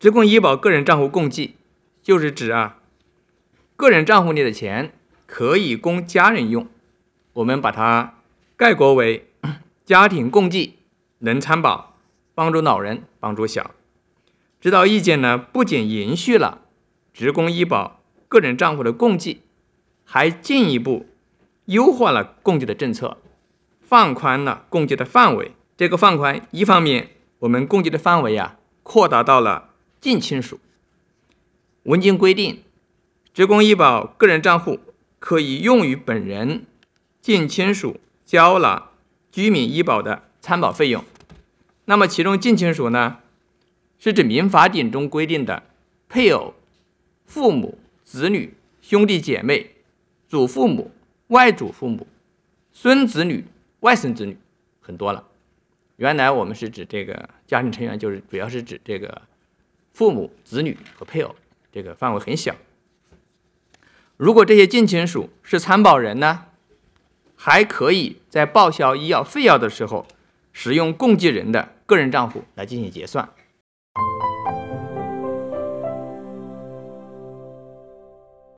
职工医保个人账户共计，就是指啊，个人账户里的钱可以供家人用，我们把它概括为 家庭共济，能参保，帮助老人，帮助小。指导意见呢，不仅延续了职工医保个人账户的共计，还进一步优化了共济的政策，放宽了共济的范围。这个放宽，一方面我们共济的范围啊，扩大到了。近亲属，文件规定，职工医保个人账户可以用于本人近亲属交了居民医保的参保费用。那么，其中近亲属呢，是指民法典中规定的配偶、父母、子女、兄弟姐妹、祖父母、外祖父母、孙子女、外孙子女，很多了。原来我们是指这个家庭成员，就是主要是指这个。父母、子女和配偶，这个范围很小。如果这些近亲属是参保人呢，还可以在报销医药费药的时候，使用共济人的个人账户来进行结算。